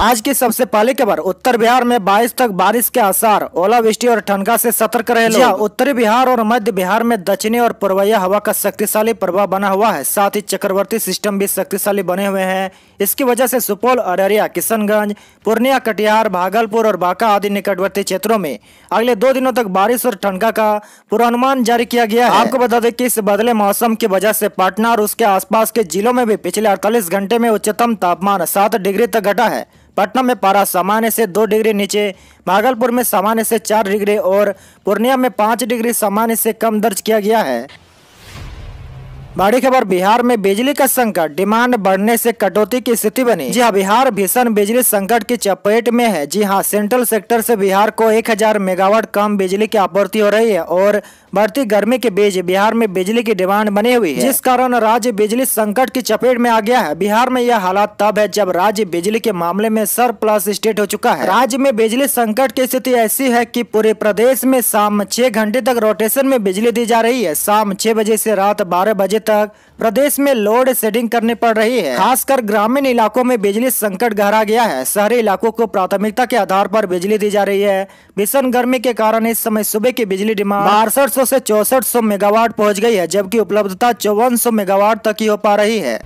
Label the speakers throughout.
Speaker 1: आज की सबसे पहले खबर उत्तर बिहार में 22 तक बारिश के आसार ओलावृष्टि और ठंडा से सतर्क रहे हाँ। लोग उत्तरी बिहार और मध्य बिहार में दक्षिणी और पूर्वैया हवा का शक्तिशाली प्रभाव बना हुआ है साथ ही चक्रवर्ती सिस्टम भी शक्तिशाली बने हुए हैं इसकी वजह से सुपौल अररिया किशनगंज पूर्णिया कटिहार भागलपुर और बांका आदि निकटवर्ती क्षेत्रों में अगले दो दिनों तक बारिश और ठंडा का पूर्वानुमान जारी किया गया है आपको बता दें की इस बदले मौसम की वजह से पटना और उसके आस के जिलों में भी पिछले अड़तालीस घंटे में उच्चतम तापमान सात डिग्री तक घटा है पटना में पारा सामान्य से दो डिग्री नीचे भागलपुर में सामान्य से चार डिग्री और पूर्णिया में पाँच डिग्री सामान्य से कम दर्ज किया गया है बड़ी खबर बिहार में बिजली का संकट डिमांड बढ़ने से कटौती की स्थिति बनी जी हाँ बिहार भीषण बिजली संकट की चपेट में है जी हाँ सेंट्रल सेक्टर से बिहार को 1000 मेगावाट कम बिजली की आपूर्ति हो रही है और बढ़ती गर्मी के बीच बिहार में बिजली की डिमांड बनी हुई है जिस कारण राज्य बिजली संकट की चपेट में आ गया है बिहार में यह हालात तब है जब राज्य बिजली के मामले में सर प्लस स्टेट हो चुका है राज्य में बिजली संकट की स्थिति ऐसी है की पूरे प्रदेश में शाम छह घंटे तक रोटेशन में बिजली दी जा रही है शाम छह बजे ऐसी रात बारह बजे तक प्रदेश में लोड शेडिंग करनी पड़ रही है खासकर ग्रामीण इलाकों में बिजली संकट गहरा गया है शहरी इलाकों को प्राथमिकता के आधार पर बिजली दी जा रही है भीषण गर्मी के कारण इस समय सुबह की बिजली डिमांड बासठ सौ ऐसी चौसठ सौ मेगावाट पहुँच गई है जबकि उपलब्धता चौवन सौ मेगावाट तक ही हो पा रही है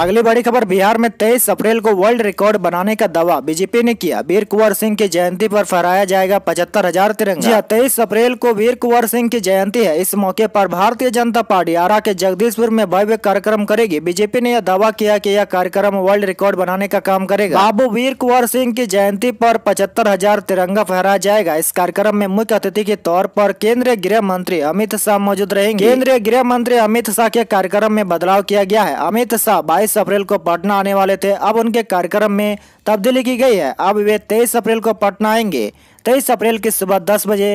Speaker 1: अगली बड़ी खबर बिहार में 23 अप्रैल को वर्ल्ड रिकॉर्ड बनाने का दावा बीजेपी ने किया वीर कुंवर सिंह की जयंती पर फहराया जाएगा पचहत्तर हजार तिरंगा हाँ, तेईस अप्रैल को वीर कुंवर सिंह की जयंती है इस मौके पर भारतीय जनता पार्टी आरा के जगदीशपुर में भव्य कार्यक्रम करेगी बीजेपी ने यह दावा किया कि यह कार्यक्रम वर्ल्ड रिकॉर्ड बनाने का काम करेगा बाबू वीर कुंवर सिंह की जयंती पर पचहत्तर हजार तिरंगा फहराया जाएगा इस कार्यक्रम में मुख्य अतिथि के तौर पर केंद्रीय गृह मंत्री अमित शाह मौजूद रहेंगे केंद्रीय गृह मंत्री अमित शाह के कार्यक्रम में बदलाव किया गया है अमित शाह बाईस अप्रैल को पटना आने वाले थे अब उनके कार्यक्रम में तब्दीली की गई है अब वे तेईस अप्रैल को पटना आएंगे तेईस अप्रैल की सुबह दस बजे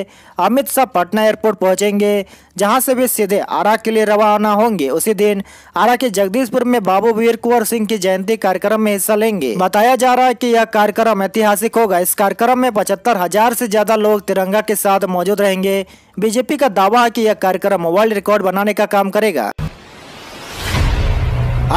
Speaker 1: अमित शाह पटना एयरपोर्ट पहुंचेंगे जहां से वे सीधे आरा के लिए रवाना होंगे उसी दिन आरा के जगदीशपुर में बाबू वीर कुंवर सिंह की जयंती कार्यक्रम में हिस्सा लेंगे बताया जा रहा है कि यह कार्यक्रम ऐतिहासिक होगा इस कार्यक्रम में पचहत्तर हजार से ज्यादा लोग तिरंगा के साथ मौजूद रहेंगे बीजेपी का दावा है की यह कार्यक्रम वर्ल्ड रिकॉर्ड बनाने का काम करेगा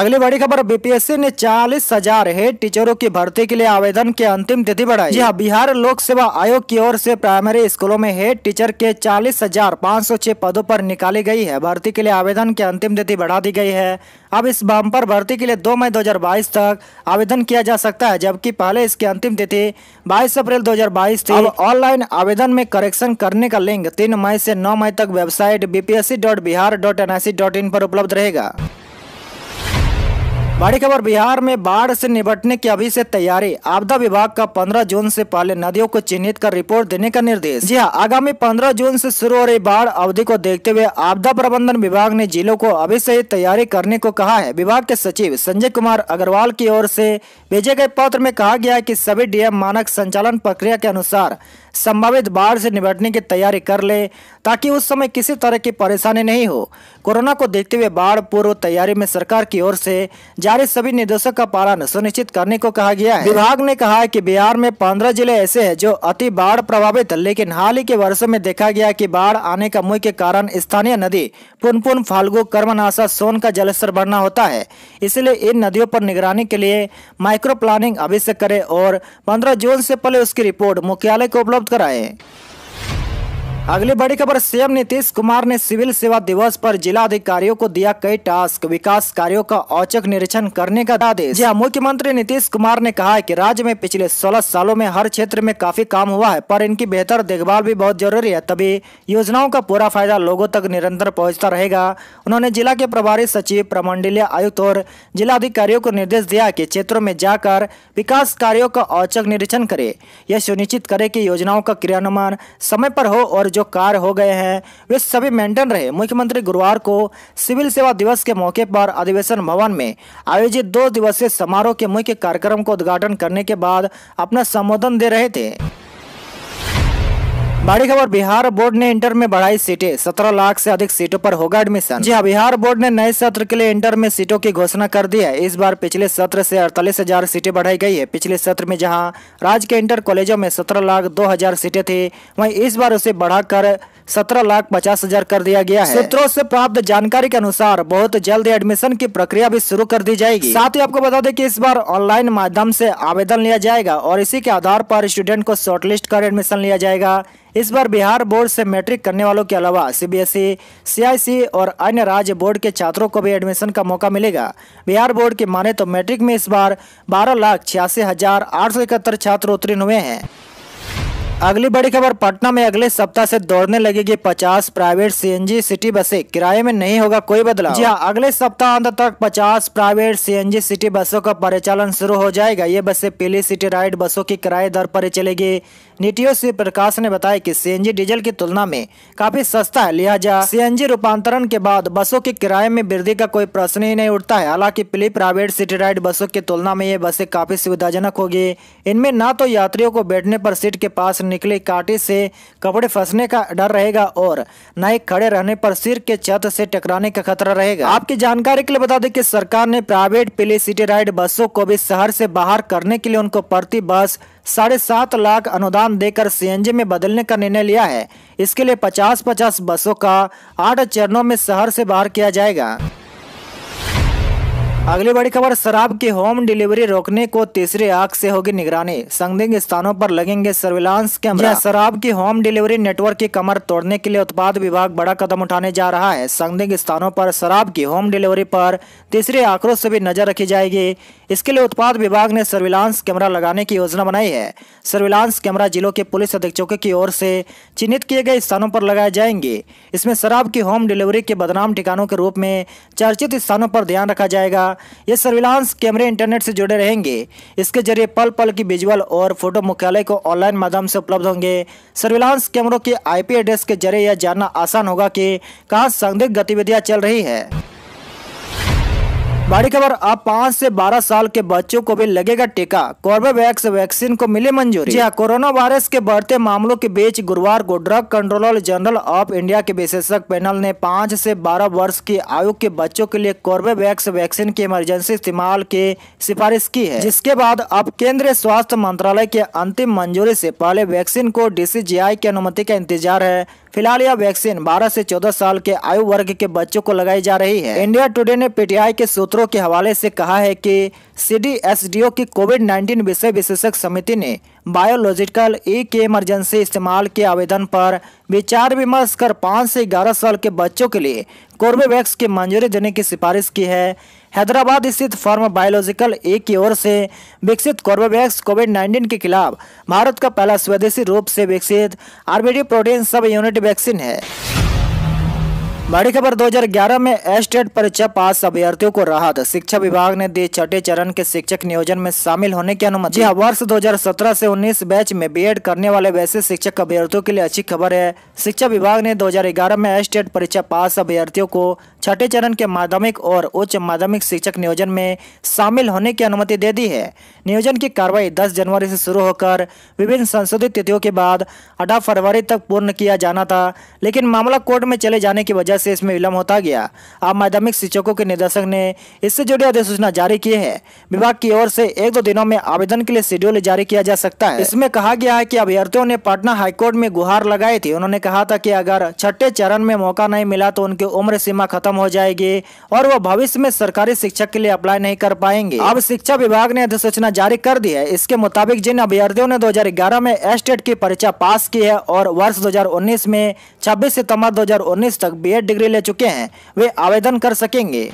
Speaker 1: अगली बड़ी खबर बीपीएससी ने चालीस हजार हेड टीचरों की भर्ती के लिए आवेदन की अंतिम तिथि बढ़ाई यह बिहार लोक सेवा आयोग की ओर से प्राइमरी स्कूलों में हेड टीचर के चालीस हजार पाँच सौ छह पदों पर निकाली गई है भर्ती के लिए आवेदन की अंतिम तिथि बढ़ा दी गई है अब इस बम्पर भर्ती के लिए दो मई दो तक आवेदन किया जा सकता है जबकि पहले इसकी अंतिम तिथि बाईस अप्रैल दो थी अब ऑनलाइन आवेदन में करेक्शन करने का लिंक तीन मई ऐसी नौ मई तक website BPSC dot Bihar dot N I C dot in पर उपलब्ध रहेगा बड़ी खबर बिहार में बाढ़ से निपटने की अभी से तैयारी आपदा विभाग का 15 जून से पहले नदियों को चिन्हित कर रिपोर्ट देने का निर्देश जी हाँ, आगामी 15 जून से शुरू हो रही बाढ़ अवधि को देखते हुए आपदा प्रबंधन विभाग ने जिलों को अभी से ही तैयारी करने को कहा है विभाग के सचिव संजय कुमार अग्रवाल की ओर ऐसी भेजे गए पत्र में कहा गया है की सभी डीएम मानक संचालन प्रक्रिया के अनुसार संभावित बाढ़ से निपटने की तैयारी कर ले ताकि उस समय किसी तरह की परेशानी नहीं हो कोरोना को देखते हुए बाढ़ पूर्व तैयारी में सरकार की ओर से जारी सभी निर्देशों का पालन सुनिश्चित करने को कहा गया है विभाग ने कहा है कि बिहार में पंद्रह जिले ऐसे है जो अति बाढ़ प्रभावित लेकिन हाल ही के वर्षों में देखा गया की बाढ़ आने का मुख्य कारण स्थानीय नदी पुनपुन फाल्गु कर्मनाशा सोन का जलस्तर बढ़ना होता है इसलिए इन नदियों पर निगरानी के लिए माइक्रो प्लानिंग अवश्य करे और पंद्रह जून से पहले उसकी रिपोर्ट मुख्यालय को उपलब्ध प्राप्त कराए अगली बड़ी खबर सीएम नीतीश कुमार ने सिविल सेवा दिवस पर जिला अधिकारियों को दिया कई टास्क विकास कार्यों का औचक निरीक्षण करने का आदेश यह हाँ, मुख्यमंत्री नीतीश कुमार ने कहा है कि राज्य में पिछले 16 सालों में हर क्षेत्र में काफी काम हुआ है पर इनकी बेहतर देखभाल भी बहुत जरूरी है तभी योजनाओं का पूरा फायदा लोगों तक निरंतर पहुँचता रहेगा उन्होंने जिला के प्रभारी सचिव प्रमंडलीय आयुक्त और जिला अधिकारियों को निर्देश दिया की क्षेत्रों में जाकर विकास कार्यो का औचक निरीक्षण करे यह सुनिश्चित करे की योजनाओं का क्रियान्वयन समय पर हो और जो कार्य हो गए हैं वे सभी मेंटेन रहे मुख्यमंत्री गुरुवार को सिविल सेवा दिवस के मौके पर अधिवेशन भवन में आयोजित दो दिवसीय समारोह के मुख्य कार्यक्रम को उद्घाटन करने के बाद अपना संबोधन दे रहे थे बड़ी खबर बिहार बोर्ड ने इंटर में बढ़ाई सीटें सत्रह लाख से अधिक सीटों पर होगा एडमिशन जी हाँ बिहार बोर्ड ने नए सत्र के लिए इंटर में सीटों की घोषणा कर दी है इस बार पिछले सत्र से अड़तालीस हजार सीटें बढ़ाई गई है पिछले सत्र में जहाँ राज्य के इंटर कॉलेजों में सत्रह लाख दो हजार सीटें थी वहीं इस बार उसे बढ़ाकर सत्रह लाख पचास हजार कर दिया गया है सूत्रों से प्राप्त जानकारी के अनुसार बहुत जल्द एडमिशन की प्रक्रिया भी शुरू कर दी जाएगी साथ ही आपको बता दें कि इस बार ऑनलाइन माध्यम से आवेदन लिया जाएगा और इसी के आधार पर स्टूडेंट को शॉर्टलिस्ट कर एडमिशन लिया जाएगा इस बार बिहार बोर्ड से मैट्रिक करने वालों के अलावा सीबीएसई, सीआईसी और अन्य राज्य बोर्ड के छात्रों को भी एडमिशन का मौका मिलेगा बिहार बोर्ड की माने तो मैट्रिक में इस बार बारह लाख छियासी हजार आठ सौ इकहत्तर छात्र उत्तीर्ण हुए हैं अगली बड़ी खबर पटना में अगले सप्ताह से दौड़ने लगेगी 50 प्राइवेट सीएनजी सिटी बसें किराए में नहीं होगा कोई बदलाव जी हाँ अगले सप्ताह अंत तक 50 प्राइवेट सीएनजी सिटी बसों का परिचालन शुरू हो जाएगा ये बसें पीली सिटी राइड बसों की किराए दर पर चलेगी नीतियों श्री प्रकाश ने बताया कि सीएनजी डीजल की तुलना में काफी सस्ता है लिहाजा सीएनजी रूपांतरण के बाद बसों के किराए में वृद्धि का कोई प्रश्न ही नहीं उठता है हालांकि प्ली प्राइवेट सिटी राइड बसों की तुलना में ये बसें काफी सुविधाजनक होगी इनमें न तो यात्रियों को बैठने पर सीट के पास निकले कांटे से कपड़े फंसने का डर रहेगा और न ही खड़े रहने पर सिर के छत से टकराने का खतरा रहेगा आपकी जानकारी के लिए बता दें कि सरकार ने प्राइवेट पिली सिटी राइड बसों को भी शहर से बाहर करने के लिए उनको प्रति बस साढ़े सात लाख अनुदान देकर सीएनजी में बदलने का निर्णय लिया है इसके लिए पचास पचास बसों का आठ चरणों में शहर से बाहर किया जाएगा अगली बड़ी खबर शराब की होम डिलीवरी रोकने को तीसरे आग से होगी निगरानी संदिग्ध स्थानों पर लगेंगे सर्विलांस कैमरा शराब की होम डिलीवरी नेटवर्क की कमर तोड़ने के लिए उत्पाद विभाग बड़ा कदम उठाने जा रहा है संदिग्ध स्थानों पर शराब की होम डिलीवरी पर तीसरे आंकड़ों से भी नजर रखी जाएगी इसके लिए उत्पाद विभाग ने सर्विलांस कैमरा लगाने की योजना बनाई है सर्विलांस कैमरा जिलों के पुलिस अधीक्षकों की ओर से चिन्हित किए गए स्थानों पर लगाए जाएंगे इसमें शराब की होम डिलीवरी के बदनाम ठिकानों के रूप में चर्चित स्थानों पर ध्यान रखा जाएगा ये सर्विलांस कैमरे इंटरनेट से जुड़े रहेंगे इसके जरिए पल पल की विजुअल और फोटो मुख्यालय को ऑनलाइन माध्यम से उपलब्ध होंगे सर्विलांस कैमरों के आईपी एड्रेस के जरिए यह जानना आसान होगा कि कहां संदिग्ध गतिविधियाँ चल रही है बड़ी खबर अब पाँच से बारह साल के बच्चों को भी लगेगा टीका कोर्बेवैक्स वैक्सीन को मिले मंजूरी जी हाँ कोरोना वायरस के बढ़ते मामलों के बीच गुरुवार को drug controller general of India के विशेषज्ञ पैनल ने पाँच से बारह वर्ष की आयु के बच्चों के लिए कोर्बेवैक्स वैक्सीन की इमरजेंसी इस्तेमाल की सिफारिश की है जिसके बाद अब केंद्रीय स्वास्थ्य मंत्रालय के अंतिम मंजूरी ऐसी पहले वैक्सीन को डी की अनुमति का इंतजार है फिलहाल यह वैक्सीन 12 से 14 साल के आयु वर्ग के बच्चों को लगाई जा रही है इंडिया टुडे ने पीटीआई के सूत्रों के हवाले से कहा है कि सीडीएसडीओ की कोविड 19 विषय विशेषज्ञ समिति ने बायोलॉजिकल ई के इमरजेंसी इस्तेमाल के आवेदन पर विचार विमर्श कर 5 से 11 साल के बच्चों के लिए कोर्बेवैक्स की मंजूरी देने की सिफारिश की है हैदराबाद स्थित फार्म बायोलॉजिकल ए की ओर से विकसित कोर्बेवैक्स कोविड 19 के खिलाफ भारत का पहला स्वदेशी रूप से विकसित RBD protein subunit vaccine है बड़ी खबर 2011 में एस्टेट परीक्षा पास अभ्यर्थियों को राहत शिक्षा विभाग ने दी छठे चरण के शिक्षक नियोजन में शामिल होने की अनुमति जी हाँ, वर्ष 2017 से 19 बैच में बीएड करने वाले वैसे शिक्षक अभ्यर्थियों के लिए अच्छी खबर है शिक्षा विभाग ने 2011 में एस्टेट परीक्षा पास अभ्यर्थियों को छठे चरण के माध्यमिक और उच्च माध्यमिक शिक्षक नियोजन में शामिल होने की अनुमति दे दी है नियोजन की कार्रवाई 10 जनवरी से शुरू होकर विभिन्न संशोधित तिथियों के बाद 8 फरवरी तक पूर्ण किया जाना था लेकिन मामला कोर्ट में चले जाने की वजह से इसमें विलम्ब होता गया अब माध्यमिक शिक्षकों के निदेशक ने इससे जुड़ी अधिसूचना जारी की है विभाग की ओर से एक दो दिनों में आवेदन के लिए शेड्यूल जारी किया जा सकता है इसमें कहा गया है की अभ्यर्थियों ने पटना हाईकोर्ट में गुहार लगाई थी उन्होंने कहा था की अगर छठे चरण में मौका नहीं मिला तो उनकी उम्र सीमा खत्म कम हो जाएगी और वो भविष्य में सरकारी शिक्षक के लिए अप्लाई नहीं कर पाएंगे अब शिक्षा विभाग ने अधिसूचना जारी कर दी है इसके मुताबिक जिन अभ्यर्थियों ने 2011 में एस्टेट e की परीक्षा पास की है और वर्ष 2019 में 26 सितंबर 2019 तक बी डिग्री ले चुके हैं वे आवेदन कर सकेंगे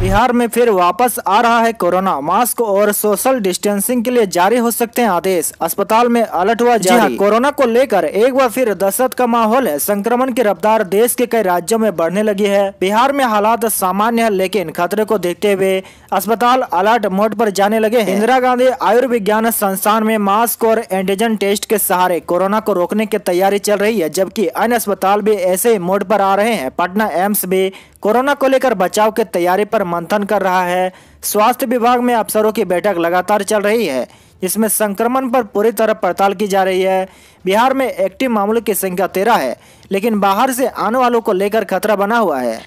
Speaker 1: बिहार में फिर वापस आ रहा है कोरोना मास्क और सोशल डिस्टेंसिंग के लिए जारी हो सकते हैं आदेश अस्पताल में अलर्ट हुआ हाँ। जारी कोरोना को लेकर एक बार फिर दहशत का माहौल है संक्रमण की रफ्तार देश के कई राज्यों में बढ़ने लगी है बिहार में हालात सामान्य है लेकिन खतरे को देखते हुए अस्पताल अलर्ट मोड पर जाने लगे है इंदिरा गांधी आयुर्विज्ञान संस्थान में मास्क और एंटीजन टेस्ट के सहारे कोरोना को रोकने की तैयारी चल रही है जबकि अन्य अस्पताल भी ऐसे मोड पर आ रहे हैं पटना एम्स भी कोरोना को लेकर बचाव की तैयारी पर मंथन कर रहा है स्वास्थ्य विभाग में अफसरों की बैठक लगातार चल रही है जिसमें संक्रमण पर पूरी तरह पड़ताल की जा रही है बिहार में एक्टिव मामलों की संख्या तेरह है लेकिन बाहर से आने वालों को लेकर खतरा बना हुआ है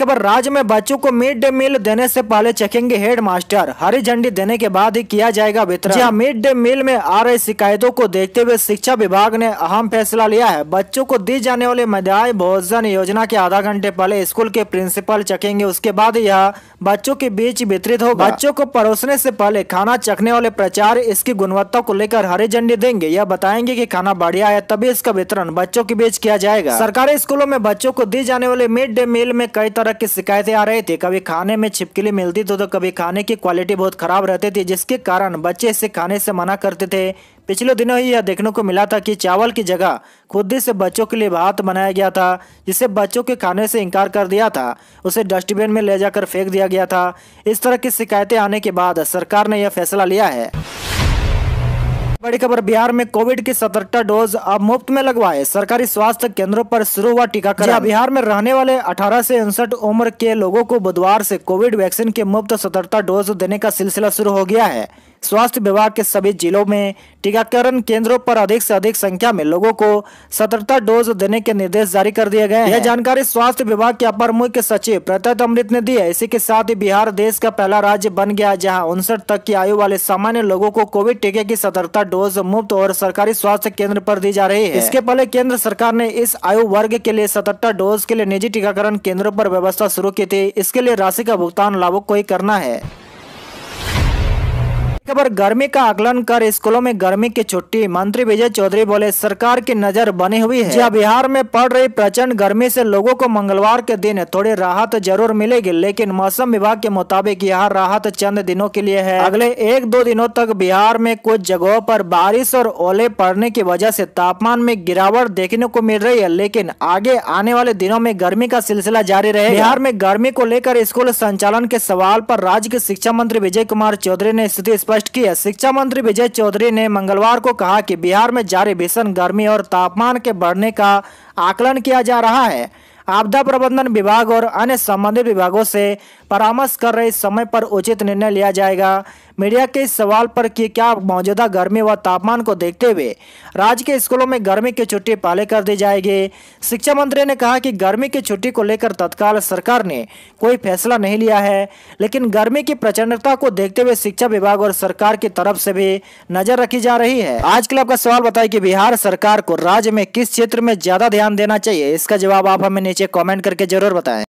Speaker 1: खबर राज्य में बच्चों को मिड डे मील देने से पहले चेकेंगे हेड मास्टर हरी झंडी देने के बाद ही किया जाएगा वितरण यहाँ मिड डे मील में आ रही शिकायतों को देखते हुए शिक्षा विभाग ने अहम फैसला लिया है बच्चों को दी जाने वाले मध्याय भोजन योजना के आधा घंटे पहले स्कूल के प्रिंसिपल चखेंगे उसके बाद यह बच्चों के बीच वितरित हो बच्चों को परोसने ऐसी पहले खाना चखने वाले प्रचार इसकी गुणवत्ता को लेकर हरी झंडी देंगे यह बताएंगे की खाना बढ़िया है तभी इसका वितरण बच्चों के बीच किया जाएगा सरकारी स्कूलों में बच्चों को दी जाने वाले मिड डे मील में कई तरह प्रोडक्ट की शिकायतें आ रही थी कभी खाने में छिपकली मिलती थी तो कभी खाने की क्वालिटी बहुत खराब रहती थी जिसके कारण बच्चे इसे खाने से मना करते थे पिछले दिनों ही यह देखने को मिला था कि चावल की जगह खुद से बच्चों के लिए भात बनाया गया था जिसे बच्चों के खाने से इनकार कर दिया था उसे डस्टबिन में ले जाकर फेंक दिया गया था इस तरह की शिकायतें आने के बाद सरकार ने यह फैसला लिया है बड़ी खबर बिहार में कोविड की सतहत्तर डोज अब मुफ्त में लगवाए सरकारी स्वास्थ्य केंद्रों पर शुरू हुआ टीकाकरण हाँ, बिहार में रहने वाले 18 से उनसठ उम्र के लोगों को बुधवार से कोविड वैक्सीन के मुफ्त सतहत्तर डोज देने का सिलसिला शुरू हो गया है स्वास्थ्य विभाग के सभी जिलों में टीकाकरण केंद्रों पर अधिक से अधिक संख्या में लोगों को सतर्कता डोज देने के निर्देश जारी कर दिए गए यह जानकारी स्वास्थ्य विभाग के अपर मुख्य सचिव प्रत्यत अमृत ने दी है इसी के साथ ही बिहार देश का पहला राज्य बन गया जहां उनसठ तक की आयु वाले सामान्य लोगों को कोविड टीके की सतर्कता डोज मुफ्त और सरकारी स्वास्थ्य केंद्र आरोप दी जा रही है इसके पहले केंद्र सरकार ने इस आयु वर्ग के लिए सतर्कता डोज के लिए निजी टीकाकरण केंद्रों आरोप व्यवस्था शुरू की थी इसके लिए राशि का भुगतान लाभुक को ही करना है पर गर्मी का आकलन कर स्कूलों में गर्मी की छुट्टी मंत्री विजय चौधरी बोले सरकार की नजर बनी हुई है यह बिहार में पड़ रही प्रचंड गर्मी से लोगों को मंगलवार के दिन थोड़ी राहत जरूर मिलेगी लेकिन मौसम विभाग के मुताबिक यह राहत चंद दिनों के लिए है अगले एक दो दिनों तक बिहार में कुछ जगहों पर बारिश और ओले पड़ने की वजह से तापमान में गिरावट देखने को मिल रही है लेकिन आगे आने वाले दिनों में गर्मी का सिलसिला जारी रहे बिहार में गर्मी को लेकर स्कूल संचालन के सवाल पर राज्य के शिक्षा मंत्री विजय कुमार चौधरी ने स्थिति स्पष्ट स्पष्ट की है शिक्षा मंत्री विजय चौधरी ने मंगलवार को कहा कि बिहार में जारी भीषण गर्मी और तापमान के बढ़ने का आकलन किया जा रहा है आपदा प्रबंधन विभाग और अन्य संबंधित विभागों से परामर्श कर रहे समय पर उचित निर्णय लिया जाएगा मीडिया के इस सवाल पर कि क्या मौजूदा गर्मी व तापमान को देखते हुए राज्य के स्कूलों में गर्मी की छुट्टी पहले कर दी जाएगी शिक्षा मंत्री ने कहा कि गर्मी की छुट्टी को लेकर तत्काल सरकार ने कोई फैसला नहीं लिया है लेकिन गर्मी की प्रचंडता को देखते हुए शिक्षा विभाग और सरकार की तरफ से भी नजर रखी जा रही है आज के आपका सवाल बताए की बिहार सरकार को राज्य में किस क्षेत्र में ज्यादा ध्यान देना चाहिए इसका जवाब आप हमें नीचे कॉमेंट करके जरूर बताए